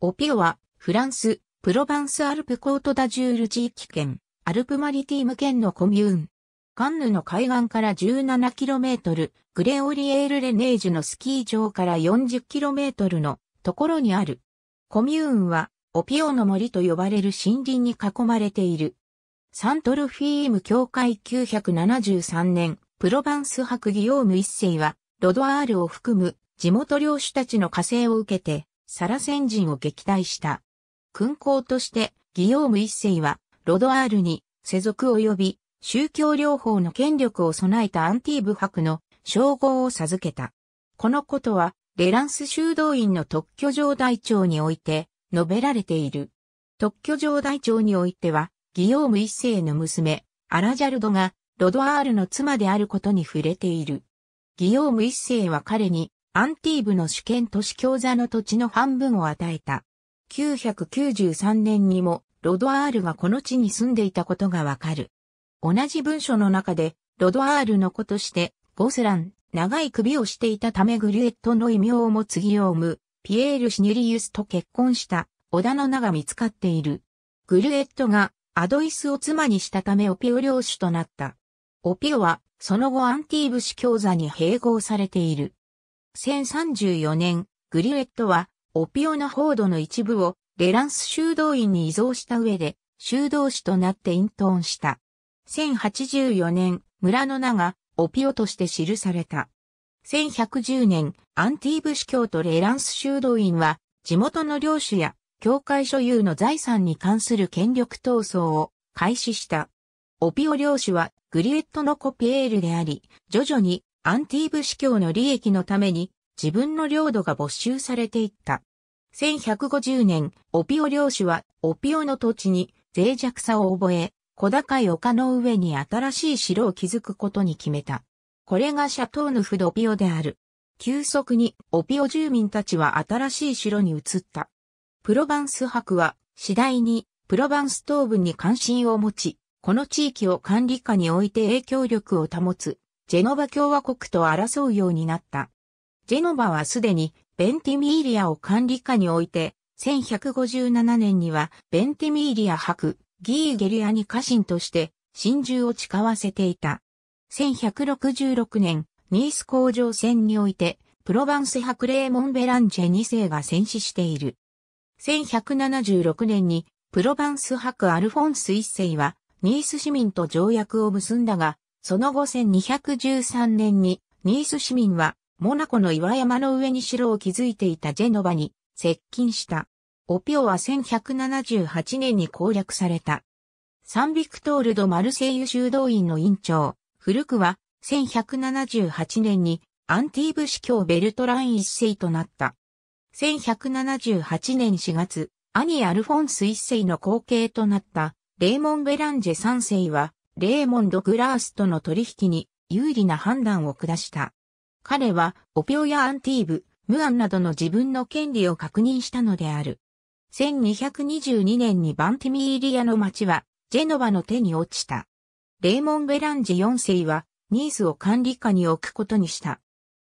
オピオは、フランス、プロバンスアルプコートダジュール地域圏、アルプマリティーム圏のコミューン。カンヌの海岸から 17km、グレオリエール・レネージュのスキー場から 40km のところにある。コミューンは、オピオの森と呼ばれる森林に囲まれている。サントルフィーム教会973年、プロバンス博ギオーム一世は、ロドアールを含む地元領主たちの火星を受けて、サラセン人を撃退した。勲功として、ギヨーム一世は、ロドアールに、世俗及び、宗教療法の権力を備えたアンティーブ博の称号を授けた。このことは、レランス修道院の特許状大帳において、述べられている。特許状大帳においては、ギヨーム一世の娘、アラジャルドが、ロドアールの妻であることに触れている。ギヨーム一世は彼に、アンティーブの主権都市教座の土地の半分を与えた。993年にもロドアールがこの地に住んでいたことがわかる。同じ文書の中で、ロドアールの子として、ゴセラン、長い首をしていたためグリュエットの異名を持つギオーム、ピエール・シニリウスと結婚した織田の名が見つかっている。グルエットがアドイスを妻にしたためオピオ領主となった。オピオはその後アンティーブ市教座に併合されている。1034年、グリュエットは、オピオナホードの一部を、レランス修道院に移蔵した上で、修道士となって隠遁した。1084年、村の名が、オピオとして記された。1110年、アンティーブ司教とレランス修道院は、地元の領主や、教会所有の財産に関する権力闘争を開始した。オピオ領主はグリエットのコピエールであり、徐々にアンティーブ司教の利益のために自分の領土が没収されていった。1150年、オピオ領主はオピオの土地に脆弱さを覚え、小高い丘の上に新しい城を築くことに決めた。これがシャトーヌフドピオである。急速にオピオ住民たちは新しい城に移った。プロバンス博は次第にプロバンス東部に関心を持ち、この地域を管理下に置いて影響力を保つジェノバ共和国と争うようになった。ジェノバはすでにベンティミーリアを管理下に置いて、1157年にはベンティミーリア博、ギーゲリアに家臣として真珠を誓わせていた。1166年、ニース工場戦において、プロヴァンス博レーモン・ベランチェ2世が戦死している。1176年に、プロヴァンス博アルフォンス1世は、ニース市民と条約を結んだが、その後1213年に、ニース市民は、モナコの岩山の上に城を築いていたジェノバに接近した。オピオは1178年に攻略された。サンビクトール・ド・マルセイユ修道院の院長、古くは1178年にアンティーブ司教ベルトライン一世となった。1178年4月、兄アルフォンス一世の後継となったレーモン・ベランジェ三世はレーモンド・グラースとの取引に有利な判断を下した。彼は、オピオやアンティーブ、ムアンなどの自分の権利を確認したのである。1222年にバンティミーリアの町は、ジェノバの手に落ちた。レーモン・ベランジ4世は、ニースを管理下に置くことにした。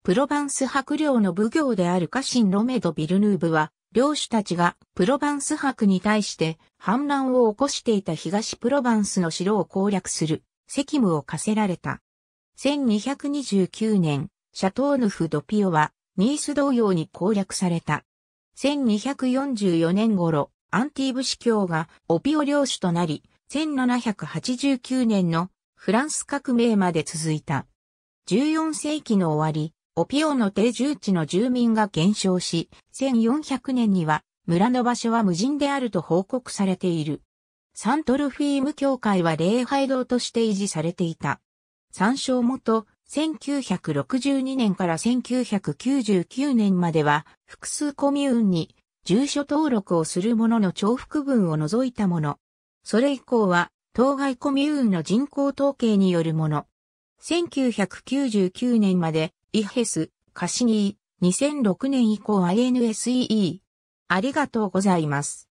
プロヴァンス伯領の奉行である家臣ロメド・ビルヌーブは、領主たちがプロヴァンス博に対して反乱を起こしていた東プロヴァンスの城を攻略する責務を課せられた。1229年、シャトーヌフ・ドピオはニース同様に攻略された。1244年頃、アンティーブ司教がオピオ領主となり、1789年のフランス革命まで続いた。14世紀の終わり、オピオの定住地の住民が減少し、1400年には村の場所は無人であると報告されている。サントルフィーム教会は礼拝堂として維持されていた。参照元、1962年から1999年までは、複数コミューンに住所登録をする者の重複分を除いたもの。それ以降は、当該コミューンの人口統計によるもの。1999年までイヘス、カシニー、2006年以降 INSEE。ありがとうございます。